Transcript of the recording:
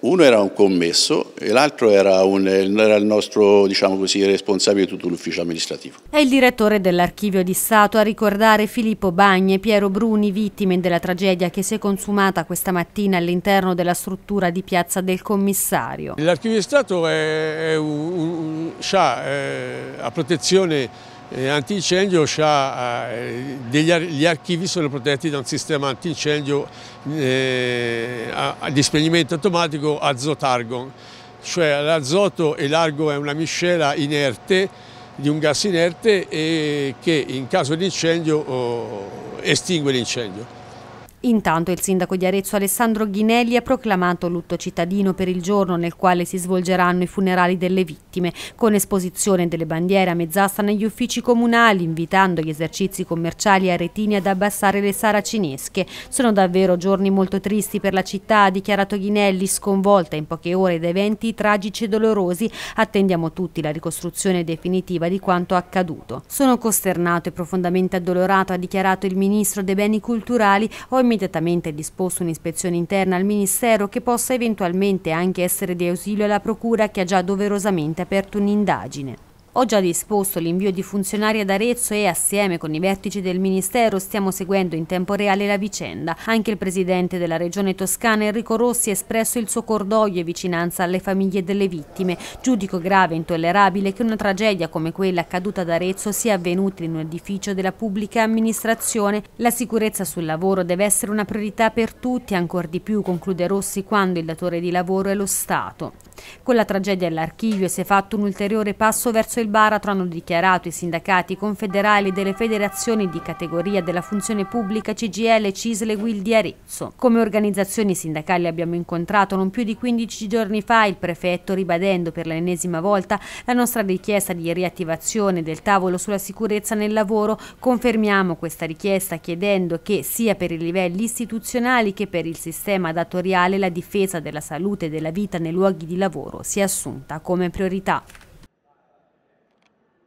uno era un commesso e l'altro era, un, era il nostro diciamo così, responsabile di tutto l'ufficio amministrativo. È il direttore dell'archivio di Stato a ricordare Filippo Bagne e Piero Bruni, vittime della tragedia che si è consumata questa mattina all'interno della struttura di Piazza del Commissario. L'archivio di Stato è, è un, un, ha, è, eh, a protezione eh, antincendio eh, degli, gli archivi sono protetti da un sistema antincendio eh, di spegnimento automatico azotargon, cioè l'azoto e l'argo è una miscela inerte di un gas inerte che in caso di incendio oh, estingue l'incendio. Intanto il sindaco di Arezzo Alessandro Ghinelli ha proclamato lutto cittadino per il giorno nel quale si svolgeranno i funerali delle vittime, con esposizione delle bandiere a mezz'asta negli uffici comunali, invitando gli esercizi commerciali aretini ad abbassare le saracinesche. Sono davvero giorni molto tristi per la città, ha dichiarato Ghinelli, sconvolta in poche ore da eventi tragici e dolorosi. Attendiamo tutti la ricostruzione definitiva di quanto accaduto. Sono costernato e profondamente addolorato, ha dichiarato il ministro dei beni culturali. Ho immediatamente è disposto un'ispezione interna al Ministero che possa eventualmente anche essere di ausilio alla Procura che ha già doverosamente aperto un'indagine. Ho già disposto l'invio di funzionari ad Arezzo e assieme con i vertici del Ministero stiamo seguendo in tempo reale la vicenda. Anche il presidente della regione toscana Enrico Rossi ha espresso il suo cordoglio e vicinanza alle famiglie delle vittime. Giudico grave e intollerabile che una tragedia come quella accaduta ad Arezzo sia avvenuta in un edificio della pubblica amministrazione. La sicurezza sul lavoro deve essere una priorità per tutti, ancor di più conclude Rossi quando il datore di lavoro è lo Stato. Con la tragedia all'archivio si è fatto un ulteriore passo verso il baratro, hanno dichiarato i sindacati confederali delle federazioni di categoria della funzione pubblica CGL, Cisle, di Arezzo. Come organizzazioni sindacali abbiamo incontrato non più di 15 giorni fa il prefetto ribadendo per l'ennesima volta la nostra richiesta di riattivazione del tavolo sulla sicurezza nel lavoro. Confermiamo questa richiesta chiedendo che sia per i livelli istituzionali che per il sistema datoriale la difesa della salute e della vita nei luoghi di lavoro lavoro si è assunta come priorità.